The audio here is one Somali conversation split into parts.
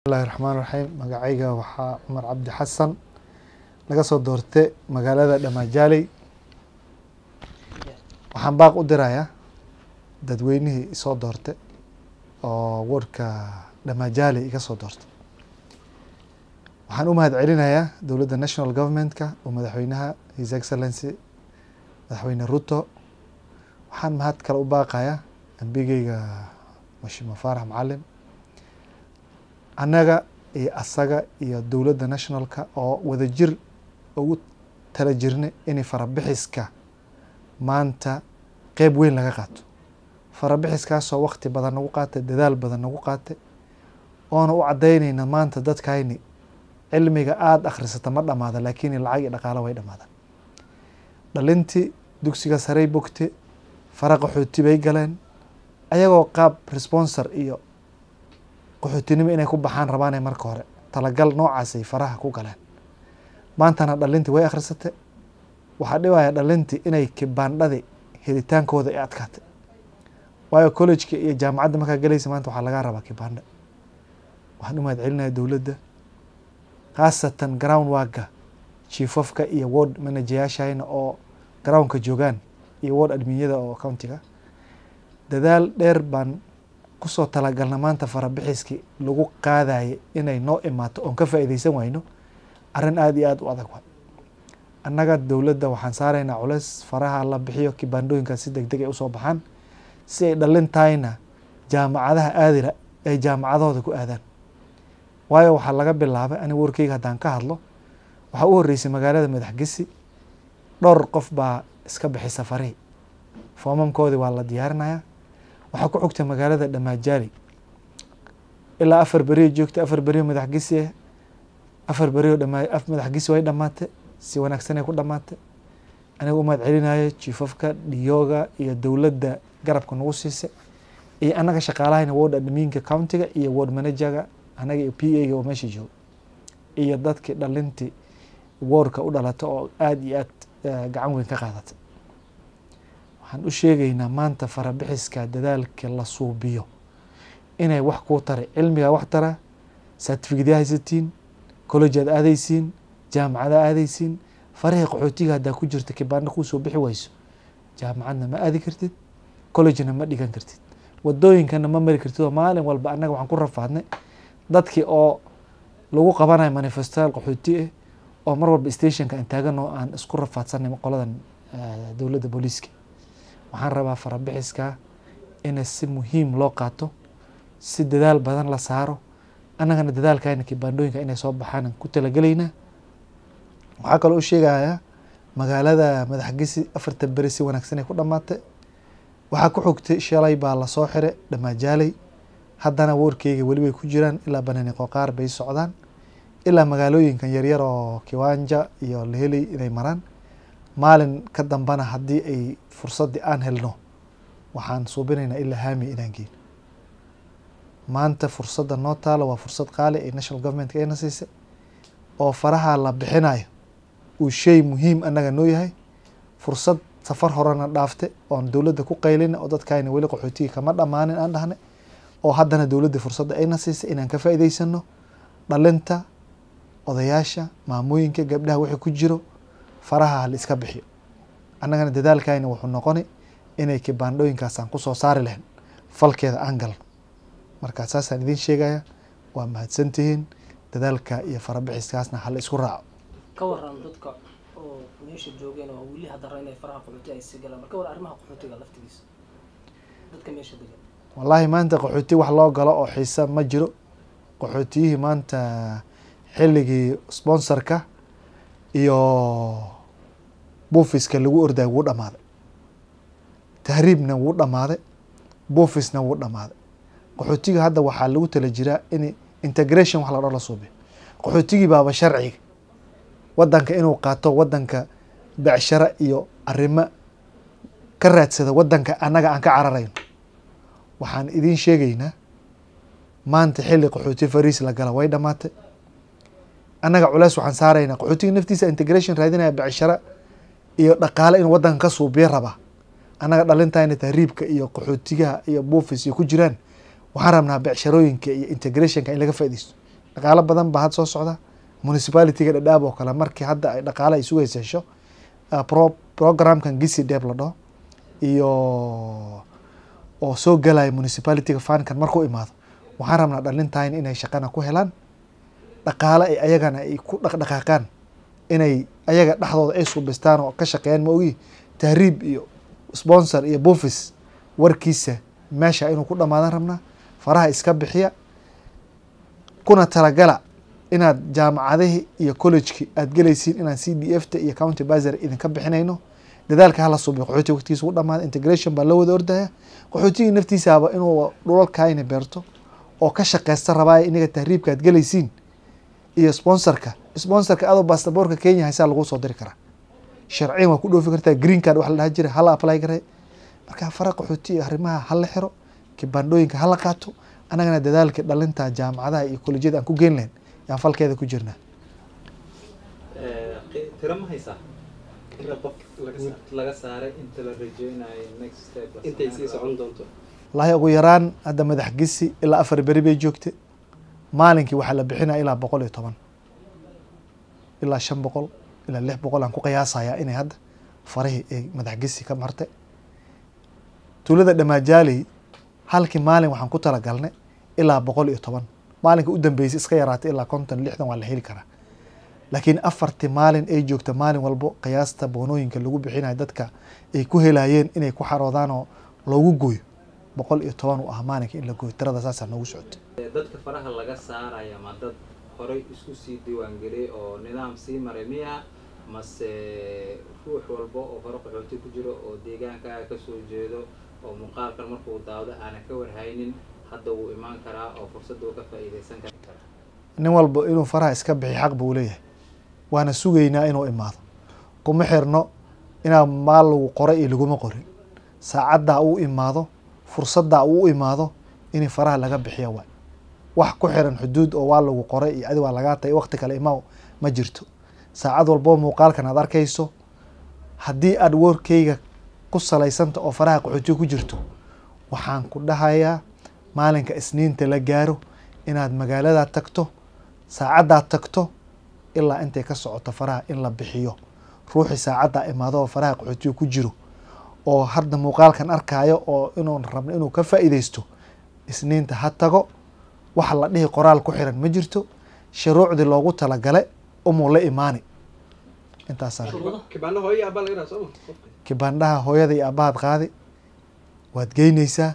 bismillahi raxmaan raxiim magacayga waxaa cumar cabdi xasan laga soo doortay magaalada dhamaajaley waxaan baaq u dirayaa dadweynihii isoo doortay oo warka dhamaajaley iga soo doorta waxaan u mahad celinayaa dowladda national governmentka oo madaxweynaha his excellency madaxweyne ruto waxaan mahad kale u baaqayaa ambigeyga mashiimo faarax macalim annaga iyo asaga iyo dowladda nationalka oo wadajir ugu tala jirna inay farabixiska maanta qeyb weyn laga qaato farabixiskaasoo wakti badan nagu qaatay dadaal badan nagu qaatay oona u caddaynayna maanta dadkayni cilmiga aada akhrisata ma dhammaada laakiin lacag iyo dhaqaalo way dhammaadaan dhalintii dugsiga sarey bogte fara qaxooti bay galeen ayagoo qaab responsor iyo qaxootinimo inay ku baxaan rabaane marka hore talagal noocaasay faraha ku galeen maantana dhalintii way akhrisatay waxaa dhibaya dhalintii inay kibaandhadi helitaankooda ee adkaatay waayo collejka iyo jaamacadda markaa galaysa maanta waxaa lagaa rabaa kibaandha waxaan u mahad dowladda khaasatan ground waaga chiefofka iyo word manajayaashayna oo groundka joogaan iyo word adminyada oo countiga dadaal dheer baan kusoo talagalna maanta farabixiskii lagu qaadaya inay noo imaato oon ka faa'iidaysan wayno arrin aada iyo aada u adag wa annaga dowladda waxaan saaraynaa culeys faraha la bixiyo kibaandooyinka si deg usoo baxaan si ay dhalintayna jaamacadaha aadila ay jaamacadahooda ku aadaan waayo waxaa laga bilaabay aniga warkeyga haddaan ka hadlo waxaa u horreysay magaalada madaxgesi dhowr qof baa iska bixi safarihii foomamkoodii waa la diyaarinayaa waxaa ku xogta magaalada dhamaajaaley ilaa afar beriyo joogta afar beriyo madaxgesiah eh. afar beriyo dhamaa madaxgesi way dhamaatay si wanaagsanay ku dhamaatay aniga u mahad celinaya jiifafka dhiyooga iyo dowladda garabka nagu siisa iyo anaga shaqaalahayna ward adminka countiga iyo ward managerga anaga p a-ga oo meesha joogo iyo dadkii dhalintii woordka u dhalata oo aada iyo aada eh, gacan weyn ka qaadatay waxaan u sheegaynaa maanta farabixiska dadaalka la suubiyo inay wax kuu tara cilmigaa wax tara saatifikadyaa haysatiin collejaad aadaysiin jaamacada aadaysiin farahii qaxootiga haddaa ku jirta kibaana kuusoo bixi wayso jaamacadna ma aadi kartid collejna ma dhigan kartid wadooyinkana ma mari kartid oo maalin walba annaga waxaan ku rafaadnay dadkii oo lagu qabanayo manifestoyaal qaxooti ah oo mar walba stationka aan taaganoo aan isku rafaadsanay qoladan eh, dowladda booliiska waxaan rabaa farabixiska ina si muhiim loo qaato si dadaal badan la saaro annagana dadaalkaana kibaandhooyinka inay soo baxaan ku talagelaynaa waxaa kaloo u sheegayaa magaalada madaxgesi afarta beri si wanaagsanay ku dhammaatay waxaa ku xogtay shalay baa lasoo xira dhammaajaaley haddana warkeyga weli way ku jiraan ilaa banaani qoqaar bay socdaan ilaa magaalooyinkan yaryar oo kiwanja iyo leheley inay maraan maalin ka dambana haddii ay fursaddii aan helno waxaan suubinaynaa ilaa haami inaan geeyno maanta fursadda noo taala waa fursad qaali ay national governmentka ayna siisay oo faraha la bixinayo uu shay muhiim annaga noo yahay fursad safar horena dhaafte oon dowladda ku qaylina oo dadkaayna weli qaxootigii kama dhammaanin aan dhahnay oo haddana dowladda fursadda ayna siisay inaan ka faa'iidaysano dhalinta odayaasha maamooyinka gabdhaha wixii ku jiro faraha hala iska bixiyo annagana dadaalkayna wuxuu noqonay inay kibaandhooyinkaasaan kusoo saari lahayn falkeeda aan galno marka saasaan idiin sheegaya waa mahadsantihiin dadaalka iyo farabixiskaasna hala isku raaco ka waran dadka oo meesha joogeen oo weli hadara inay faraha qaxooti ay sii galaan marka war arrimaha qaxootiga laftigiisa dadka meesha degan wallaahi maanta qaxooti wax loo galo oo xiisa ma jiro qaxootiyihii maanta xilligii sponsorka iyo buufiska lagu orday wuu dhammaaday tahriibna wuu dhammaaday buufisna wuu dhammaaday qaxootiga hadda waxaa lagu tala jiraa in integration wax la dho la suubiyo qaxootigii baaba sharciga wadanka inuu qaato wadanka becsharo iyo arrimo ka raadsada wadanka annaga aan ka cararayno waxaan idiin sheegaynaa maanta xilli qaxooti fariis la gala way dhammaatay annaga culeys waxaan saaraynaa qaxootiga naftiisa integration raadinaya bicshara iyo dhaqaale inuu wadanka ka suubiyo raba annaga dhalintayna tahriibka iyo qaxootigaha iyo buufis iyo ku jiraan waxaan rabnaa becsharooyinka iyo integrationka in laga faaidaysto dhaqaalo badan baa had soo socda municipalityga dhadhaab oo kale markii hadda ay dhaqaale ay sugu heseesho ah, programkan gisi deeb la dhaho iyo oo soo galaya municipalityga fankan markuu imaado waxaan rabnaa dhalintayna inay shaqana ku helaan dhaqaale ay ayagana ay ku dhaqdhaqaaqaan inay ayaga dhexdooda ay suubistaan oo ka shaqeeyaan ma ogi tahriib iyo sponsor iyo bofis warkiisa meesha inuu ku dhammaadan rabnaa faraha iska bixiya kuna talagala inaad jaamacadihii iyo collegeki aad gelaysiin inaan c d f ta iyo county basar idinka bixinayno dadaalka hala subiyo qaxootiga waqtigiisa ugu dhamaada integration baa la wada ordaya qaxootigii naftiisaaba inuu dhulalkaayna beerto oo ka shaqeysta rabaaya inaga tahriibka aad gelaysiin iyo sponsorka sponsorka adoo bastaborka kenya haysaa lagu soo diri karaa sharciyan waa ku dhoofi kartaa green card wax la dhahan jiray hala apply karay marka fara qaxooti iyo arrimaha hala xiro kibandhooyinka hala qaato anagana dadaalka dhalinta jaamacadaha iyo kollejyada aan ku geyn lahayn yaan falkeeda ku jirnaa eh, tira ma haysaa tira qof laga saaray inta la rajeynayo next intay sii socon doonto wallaahi ugu yaraan hadda madax gisi ilaa afar beri bay joogtay maalinkii waxaa la bixinaya ilaa boqol iyo toban ilaa shan boqol ilaa lix boqol aan ku qiyaasayaa inay hadda farihii ay madaxgesi ka marta tuulada dhamaajaaley halkii maalin waxaan ku talagalnay ilaa boqol iyo toban maalinka u dambeysay iska yaraatay ilaa konton lixdan waa la heli karaa laakiin afartii maalin ay joogta maalin walbo qiyaasta boonooyinka lagu bixinaya dadka ay ku helayeen inay ku xaroodaan oo loogu gooyo boqol iyo toban u ah maalinka in la gooyo tirada saasaa noogu socota dadka faraha laga saaraya ma dad horay isku sii diiwaangeliyay oo nidaam sii maray miya mase ruux walba oo hore qaxooti ku jiro oo deegaanka ah kasoo jeedo oo muuqaalkan markuu daawdo aanan ka warhaynin hadda wuu imaan karaa oo fursada ka faa'iidaysan kara nin walba inuu faraha iska bixi xaq buu leeyahay waana sugaynaa inuu imaado kuma xirno inaa maal lagu qoray iyo laguma qorin saacaddaa uu imaado fursadda u imaado in faraha laga bixiya waay wax ku xiran xuduud oo waa lagu qoray iyo adi waa lagaa tay wakti kale imaa ma jirto saacad walboo muuqaalkan aad arkayso haddii aad workeyga ku salaysanta oo faraha qaxootiyo ku jirto waxaan ku dhahayaa maalinka isniinta la gaaro inaad magaaladaa tagto saacaddaad tagto ilaa intay ka socoto faraha in la bixiyo ruuxii saacaddaa imaado oo faraha qaxootiyo ku jiro oo hadda muuqaalkan arkaayo oo inuun rabno inuu ka faa'iidaysto isniinta ha tago waxa la dhihi qoraal ku xiran ma jirto shuruucdii loogu talagale umuu la imaani intaasakibandhaha hooyada iyo aabahaad qaadi waad geynaysaa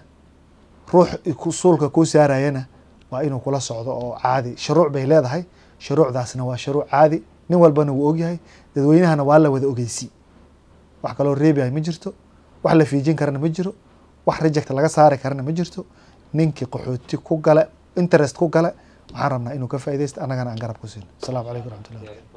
ruux suulka kuu saarayana waa inuu kula socdo oo caadi shuruuc bay leedahay shuruucdaasna waa shuruuc caadi nin walbana wuu ogyahay dadweynahana waa la wada ogeysi wax kaloo reebihay ma jirto wax la fiijin karana ma jiro wax reject laga saari karana ma jirto ninkii qaxooti ku gale interest ku gale waxaan rabnaa inuu ka faa'idaysto annagana aan garab ku siino asalaamu calaykum raxmatullahi